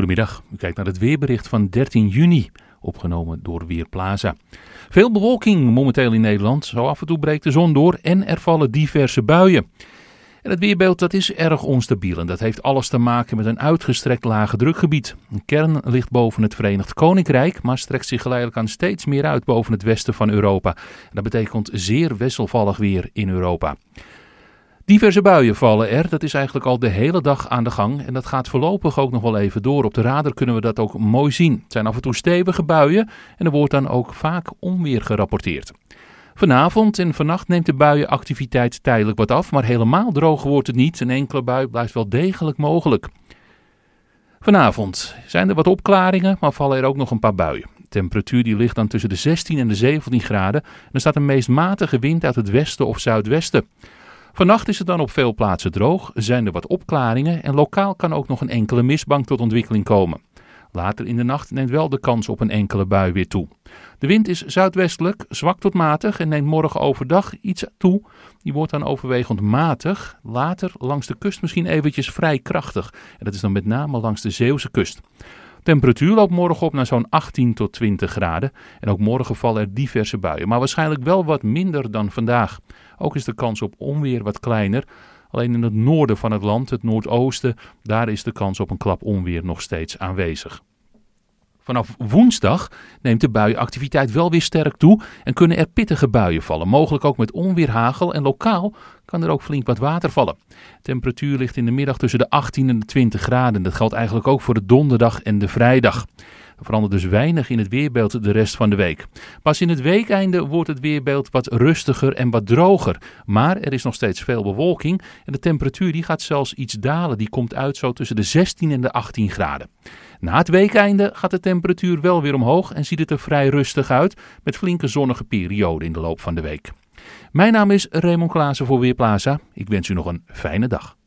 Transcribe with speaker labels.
Speaker 1: Goedemiddag, u kijkt naar het weerbericht van 13 juni, opgenomen door Weerplaza. Veel bewolking momenteel in Nederland, zo af en toe breekt de zon door en er vallen diverse buien. En het weerbeeld dat is erg onstabiel en dat heeft alles te maken met een uitgestrekt lage drukgebied. Een kern ligt boven het Verenigd Koninkrijk, maar strekt zich geleidelijk aan steeds meer uit boven het westen van Europa. dat betekent zeer wisselvallig weer in Europa. Diverse buien vallen er. Dat is eigenlijk al de hele dag aan de gang. En dat gaat voorlopig ook nog wel even door. Op de radar kunnen we dat ook mooi zien. Het zijn af en toe stevige buien en er wordt dan ook vaak onweer gerapporteerd. Vanavond en vannacht neemt de buienactiviteit tijdelijk wat af, maar helemaal droog wordt het niet. Een enkele bui blijft wel degelijk mogelijk. Vanavond zijn er wat opklaringen, maar vallen er ook nog een paar buien. De temperatuur die ligt dan tussen de 16 en de 17 graden. En er staat een meest matige wind uit het westen of zuidwesten. Vannacht is het dan op veel plaatsen droog, zijn er wat opklaringen en lokaal kan ook nog een enkele mistbank tot ontwikkeling komen. Later in de nacht neemt wel de kans op een enkele bui weer toe. De wind is zuidwestelijk, zwak tot matig en neemt morgen overdag iets toe. Die wordt dan overwegend matig, later langs de kust misschien eventjes vrij krachtig. En dat is dan met name langs de Zeeuwse kust. Temperatuur loopt morgen op naar zo'n 18 tot 20 graden. En ook morgen vallen er diverse buien, maar waarschijnlijk wel wat minder dan vandaag. Ook is de kans op onweer wat kleiner. Alleen in het noorden van het land, het noordoosten, daar is de kans op een klap onweer nog steeds aanwezig. Vanaf woensdag neemt de buienactiviteit wel weer sterk toe en kunnen er pittige buien vallen, mogelijk ook met onweerhagel. en lokaal kan er ook flink wat water vallen. De temperatuur ligt in de middag tussen de 18 en de 20 graden. Dat geldt eigenlijk ook voor de donderdag en de vrijdag verandert dus weinig in het weerbeeld de rest van de week. Pas in het weekeinde wordt het weerbeeld wat rustiger en wat droger. Maar er is nog steeds veel bewolking en de temperatuur die gaat zelfs iets dalen. Die komt uit zo tussen de 16 en de 18 graden. Na het weekeinde gaat de temperatuur wel weer omhoog en ziet het er vrij rustig uit met flinke zonnige perioden in de loop van de week. Mijn naam is Raymond Klaassen voor Weerplaza. Ik wens u nog een fijne dag.